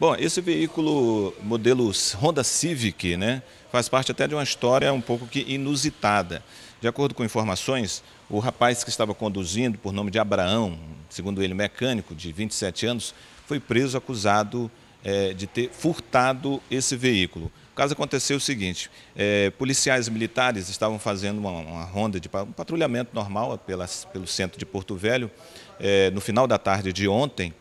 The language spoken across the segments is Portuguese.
Bom, esse veículo modelo Honda Civic, né, faz parte até de uma história um pouco que inusitada. De acordo com informações, o rapaz que estava conduzindo, por nome de Abraão, segundo ele mecânico, de 27 anos, foi preso acusado é, de ter furtado esse veículo. O caso aconteceu o seguinte: é, policiais militares estavam fazendo uma, uma, ronda de um patrulhamento normal pela, pelo centro de Porto Velho é, no final da tarde de ontem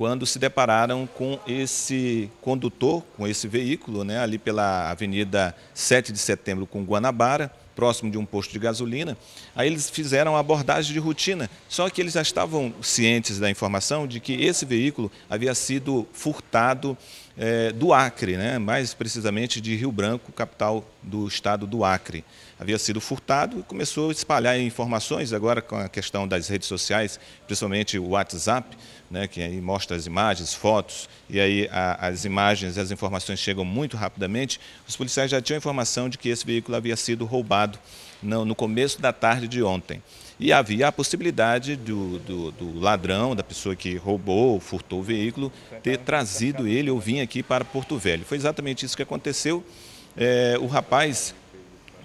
quando se depararam com esse condutor, com esse veículo, né, ali pela Avenida 7 de Setembro com Guanabara, próximo de um posto de gasolina. Aí eles fizeram a abordagem de rotina, só que eles já estavam cientes da informação de que esse veículo havia sido furtado é, do Acre, né? mais precisamente de Rio Branco, capital do estado do Acre. Havia sido furtado e começou a espalhar informações, agora com a questão das redes sociais, principalmente o WhatsApp, né? que aí mostra as imagens, fotos, e aí a, as imagens e as informações chegam muito rapidamente. Os policiais já tinham informação de que esse veículo havia sido roubado no começo da tarde de ontem. E havia a possibilidade do, do, do ladrão, da pessoa que roubou, furtou o veículo, ter trazido ele ou vim aqui para Porto Velho. Foi exatamente isso que aconteceu. É, o rapaz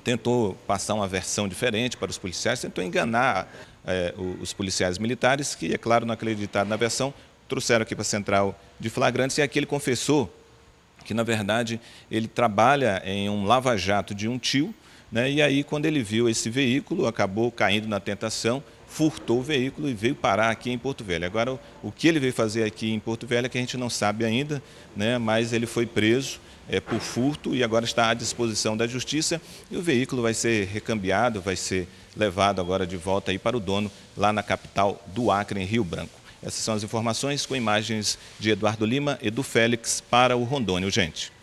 tentou passar uma versão diferente para os policiais, tentou enganar é, os policiais militares, que, é claro, não acreditaram na versão, trouxeram aqui para a central de flagrantes e aqui ele confessou que, na verdade, ele trabalha em um lava-jato de um tio né? E aí, quando ele viu esse veículo, acabou caindo na tentação, furtou o veículo e veio parar aqui em Porto Velho. Agora, o que ele veio fazer aqui em Porto Velho é que a gente não sabe ainda, né? mas ele foi preso é, por furto e agora está à disposição da Justiça e o veículo vai ser recambiado, vai ser levado agora de volta aí para o dono lá na capital do Acre, em Rio Branco. Essas são as informações com imagens de Eduardo Lima e do Félix para o Rondônio, gente.